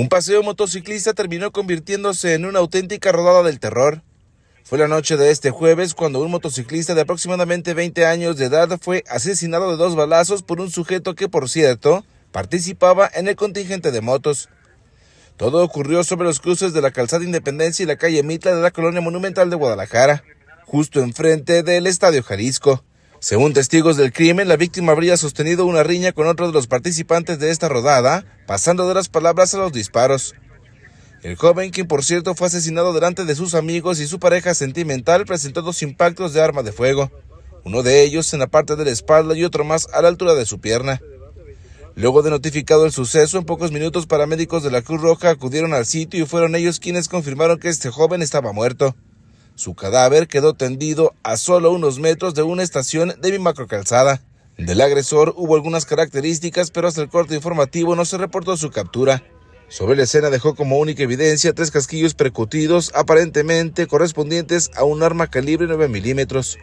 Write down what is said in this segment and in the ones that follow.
Un paseo motociclista terminó convirtiéndose en una auténtica rodada del terror. Fue la noche de este jueves cuando un motociclista de aproximadamente 20 años de edad fue asesinado de dos balazos por un sujeto que, por cierto, participaba en el contingente de motos. Todo ocurrió sobre los cruces de la calzada Independencia y la calle Mitla de la colonia monumental de Guadalajara, justo enfrente del Estadio Jalisco. Según testigos del crimen, la víctima habría sostenido una riña con otro de los participantes de esta rodada, pasando de las palabras a los disparos. El joven, quien por cierto fue asesinado delante de sus amigos y su pareja sentimental, presentó dos impactos de arma de fuego, uno de ellos en la parte de la espalda y otro más a la altura de su pierna. Luego de notificado el suceso, en pocos minutos paramédicos de la Cruz Roja acudieron al sitio y fueron ellos quienes confirmaron que este joven estaba muerto. Su cadáver quedó tendido a solo unos metros de una estación de mi macrocalzada. Del agresor hubo algunas características, pero hasta el corte informativo no se reportó su captura. Sobre la escena dejó como única evidencia tres casquillos percutidos, aparentemente correspondientes a un arma calibre 9 milímetros.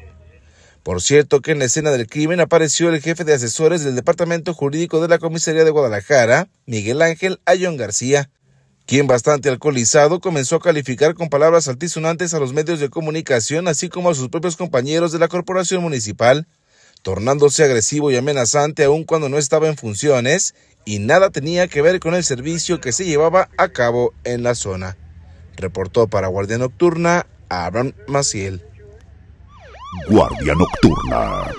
Por cierto que en la escena del crimen apareció el jefe de asesores del Departamento Jurídico de la Comisaría de Guadalajara, Miguel Ángel Ayón García, quien bastante alcoholizado comenzó a calificar con palabras altisonantes a los medios de comunicación, así como a sus propios compañeros de la corporación municipal, tornándose agresivo y amenazante aun cuando no estaba en funciones y nada tenía que ver con el servicio que se llevaba a cabo en la zona. Reportó para Guardia Nocturna Abraham Maciel. Guardia Nocturna.